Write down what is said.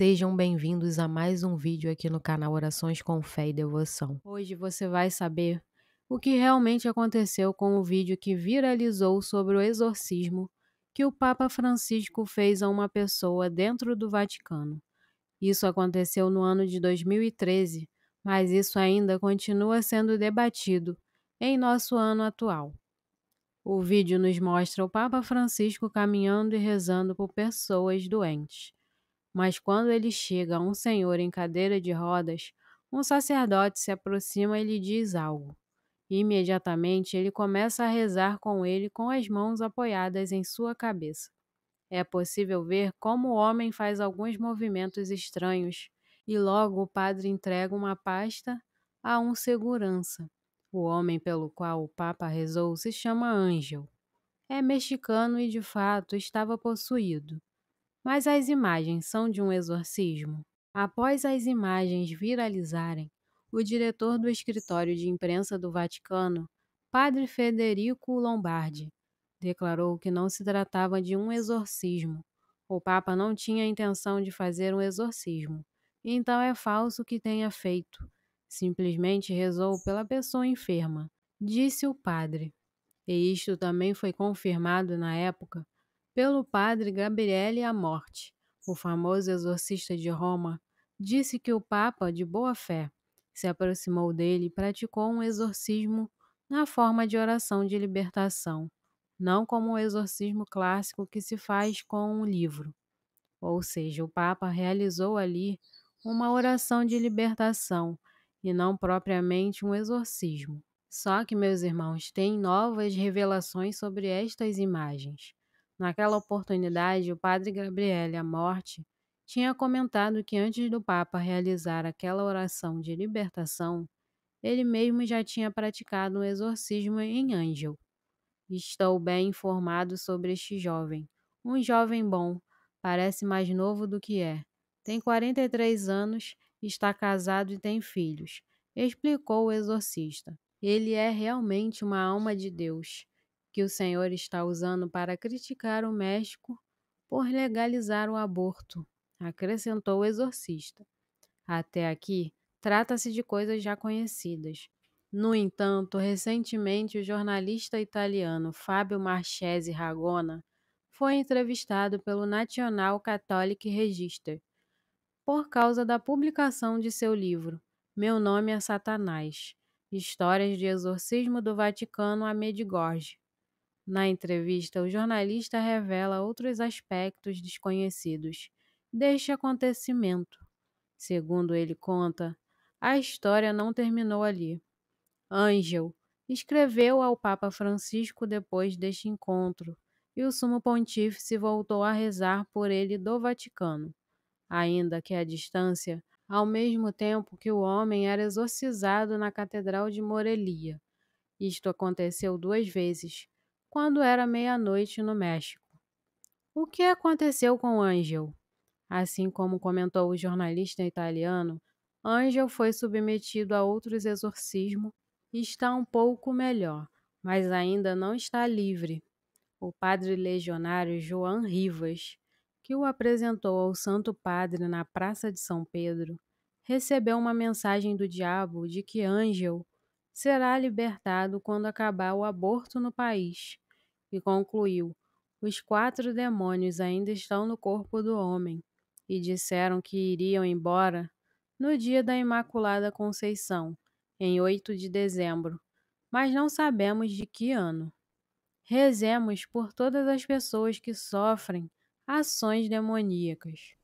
Sejam bem-vindos a mais um vídeo aqui no canal Orações com Fé e Devoção. Hoje você vai saber o que realmente aconteceu com o vídeo que viralizou sobre o exorcismo que o Papa Francisco fez a uma pessoa dentro do Vaticano. Isso aconteceu no ano de 2013, mas isso ainda continua sendo debatido em nosso ano atual. O vídeo nos mostra o Papa Francisco caminhando e rezando por pessoas doentes. Mas quando ele chega a um senhor em cadeira de rodas, um sacerdote se aproxima e lhe diz algo. imediatamente ele começa a rezar com ele com as mãos apoiadas em sua cabeça. É possível ver como o homem faz alguns movimentos estranhos, e logo o padre entrega uma pasta a um segurança. O homem pelo qual o Papa rezou se chama Ângel. É mexicano e, de fato, estava possuído. Mas as imagens são de um exorcismo? Após as imagens viralizarem, o diretor do escritório de imprensa do Vaticano, padre Federico Lombardi, declarou que não se tratava de um exorcismo. O Papa não tinha intenção de fazer um exorcismo, então é falso que tenha feito. Simplesmente rezou pela pessoa enferma, disse o padre. E isto também foi confirmado na época pelo padre Gabriele à morte. O famoso exorcista de Roma disse que o Papa, de boa fé, se aproximou dele e praticou um exorcismo na forma de oração de libertação, não como o um exorcismo clássico que se faz com um livro. Ou seja, o Papa realizou ali uma oração de libertação e não propriamente um exorcismo. Só que, meus irmãos, tem novas revelações sobre estas imagens. Naquela oportunidade, o padre Gabriele à morte tinha comentado que antes do Papa realizar aquela oração de libertação, ele mesmo já tinha praticado um exorcismo em Ângel. Estou bem informado sobre este jovem. Um jovem bom, parece mais novo do que é. Tem 43 anos, está casado e tem filhos, explicou o exorcista. Ele é realmente uma alma de Deus que o Senhor está usando para criticar o México por legalizar o aborto, acrescentou o exorcista. Até aqui, trata-se de coisas já conhecidas. No entanto, recentemente o jornalista italiano Fábio Marchese Ragona foi entrevistado pelo National Catholic Register por causa da publicação de seu livro Meu Nome é Satanás Histórias de Exorcismo do Vaticano a Medigorge, na entrevista, o jornalista revela outros aspectos desconhecidos deste acontecimento. Segundo ele conta, a história não terminou ali. Ângel escreveu ao Papa Francisco depois deste encontro e o Sumo Pontífice voltou a rezar por ele do Vaticano. Ainda que à distância, ao mesmo tempo que o homem era exorcizado na Catedral de Morelia. Isto aconteceu duas vezes, quando era meia-noite no México. O que aconteceu com Angel? Assim como comentou o jornalista italiano, Angel foi submetido a outros exorcismos e está um pouco melhor, mas ainda não está livre. O padre legionário João Rivas, que o apresentou ao Santo Padre na Praça de São Pedro, recebeu uma mensagem do diabo de que Angel será libertado quando acabar o aborto no país. E concluiu: Os quatro demônios ainda estão no corpo do homem e disseram que iriam embora no dia da Imaculada Conceição, em 8 de dezembro, mas não sabemos de que ano. Rezemos por todas as pessoas que sofrem ações demoníacas.